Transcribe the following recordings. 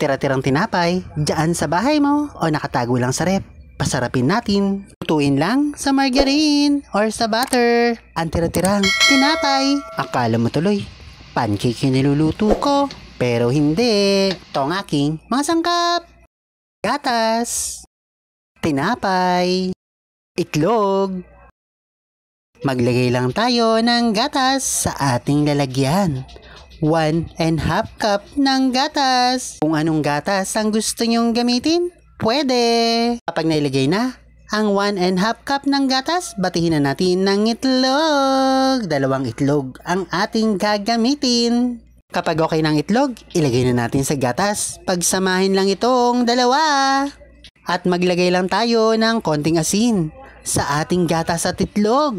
tira-tirang tinapay dyan sa bahay mo o nakatago lang sa rep. Pasarapin natin. Tutuin lang sa margarine or sa butter. Ang tira-tirang tinapay. Akala mo tuloy, pancake yung niluluto ko. Pero hindi. Ito ang aking mga sangkap. Gatas. Tinapay. Itlog. Maglagay lang tayo ng gatas sa ating lalagyan. 1 and half cup ng gatas. Kung anong gatas ang gusto nyong gamitin, pwede. Kapag nailagay na, ang 1 and half cup ng gatas, batihin na natin ng itlog. Dalawang itlog ang ating gagamitin. Kapag okay ng itlog, ilagay na natin sa gatas. Pagsamahin lang itong dalawa. At maglagay lang tayo ng konting asin sa ating gatas at itlog.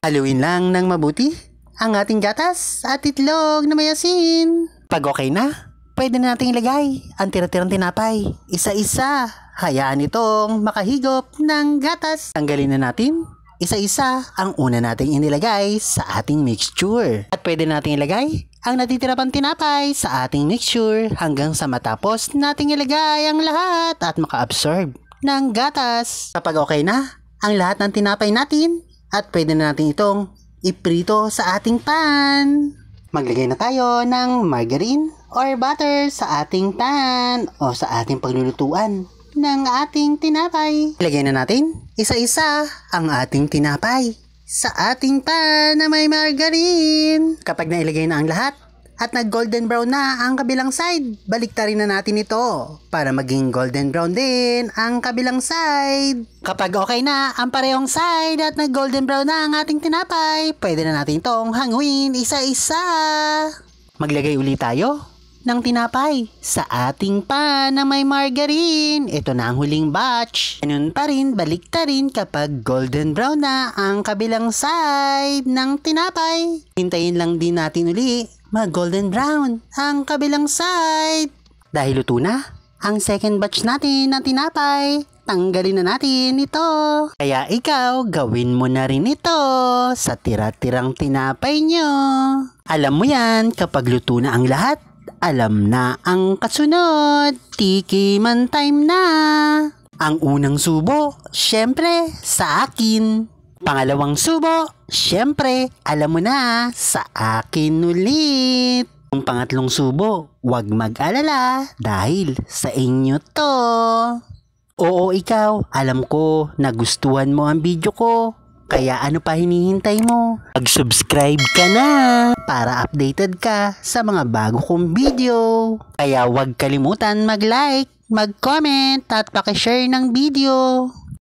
Haluin lang ng mabuti ang ating gatas at itlog na may asin. Pag okay na, pwede na natin ilagay ang tira-tirang tinapay. Isa-isa, hayaan itong makahigop ng gatas. Tanggalin na natin isa-isa ang una nating inilagay sa ating mixture. At pwede nating ilagay ang natitira pang tinapay sa ating mixture hanggang sa matapos nating ilagay ang lahat at maka-absorb ng gatas. Kapag okay na ang lahat ng tinapay natin at pwede na natin itong iprito sa ating pan. Maglagay na tayo ng margarine or butter sa ating pan o sa ating paglulutuan ng ating tinapay. Ilagay na natin isa-isa ang ating tinapay sa ating pan na may margarine. Kapag nailagay na ang lahat, at nag golden brown na ang kabilang side. Baliktarin na natin ito para maging golden brown din ang kabilang side. Kapag okay na ang parehong side at nag golden brown na ang ating tinapay, pwede na natin itong hanguin isa-isa. Maglagay ulit tayo ng tinapay sa ating pan na may margarine. Ito na ang huling batch. Ganun pa rin, balik ta rin kapag golden brown na ang kabilang side ng tinapay. Hintayin lang din natin uli mag-golden brown ang kabilang side. Dahil luto na, ang second batch natin na tinapay, tanggalin na natin ito. Kaya ikaw, gawin mo na rin ito sa tira-tirang tinapay nyo. Alam mo yan, kapag luto na ang lahat, alam na ang kasunod. Tiki man time na. Ang unang subo, syempre, sa akin. Pangalawang subo, syempre, alam mo na, sa akin ulit. Ang pangatlong subo, huwag mag-alala dahil sa inyo to. Oo ikaw, alam ko, nagustuhan mo ang video ko. Kaya ano pa hinihintay mo? Mag-subscribe ka na para updated ka sa mga bago kong video. Kaya huwag kalimutan mag-like, mag-comment at pakishare ng video.